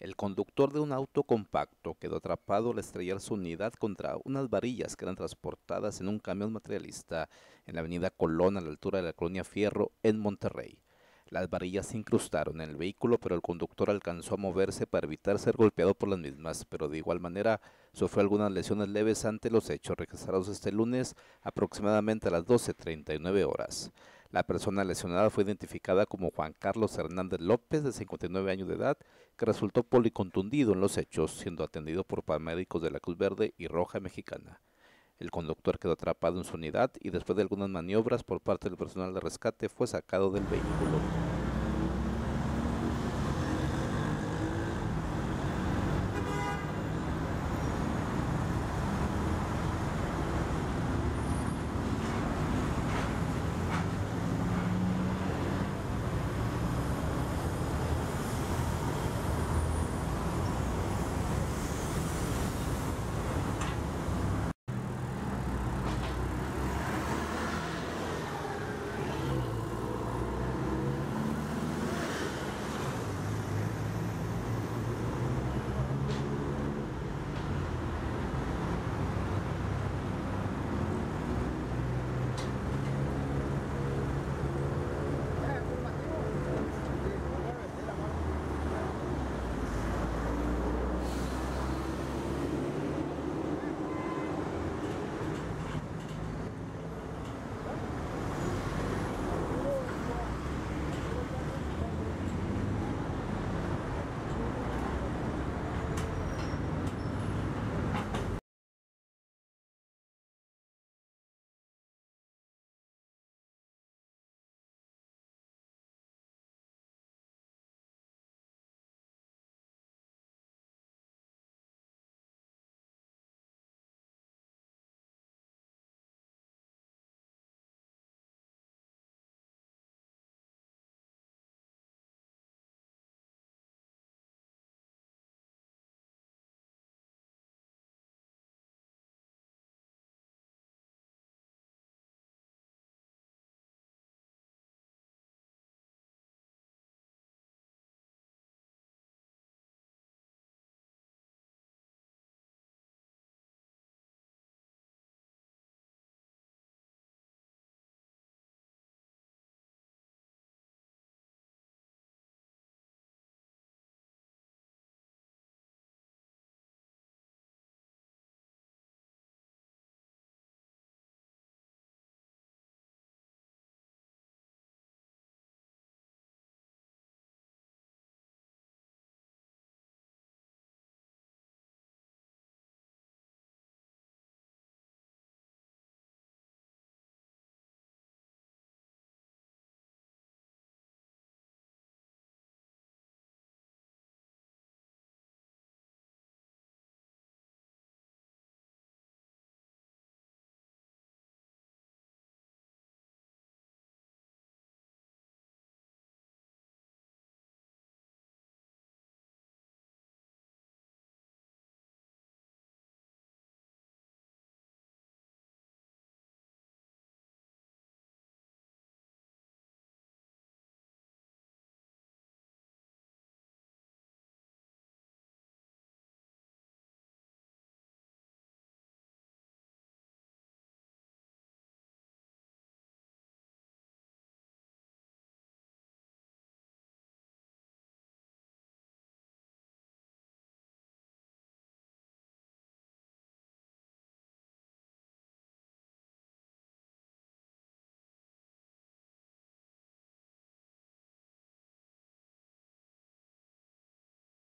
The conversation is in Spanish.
El conductor de un auto compacto quedó atrapado al estrellar su unidad contra unas varillas que eran transportadas en un camión materialista en la avenida Colón a la altura de la colonia Fierro en Monterrey. Las varillas se incrustaron en el vehículo, pero el conductor alcanzó a moverse para evitar ser golpeado por las mismas, pero de igual manera sufrió algunas lesiones leves ante los hechos registrados este lunes aproximadamente a las 12.39 horas. La persona lesionada fue identificada como Juan Carlos Hernández López, de 59 años de edad, que resultó policontundido en los hechos, siendo atendido por paramédicos de la Cruz Verde y Roja Mexicana. El conductor quedó atrapado en su unidad y después de algunas maniobras por parte del personal de rescate fue sacado del vehículo.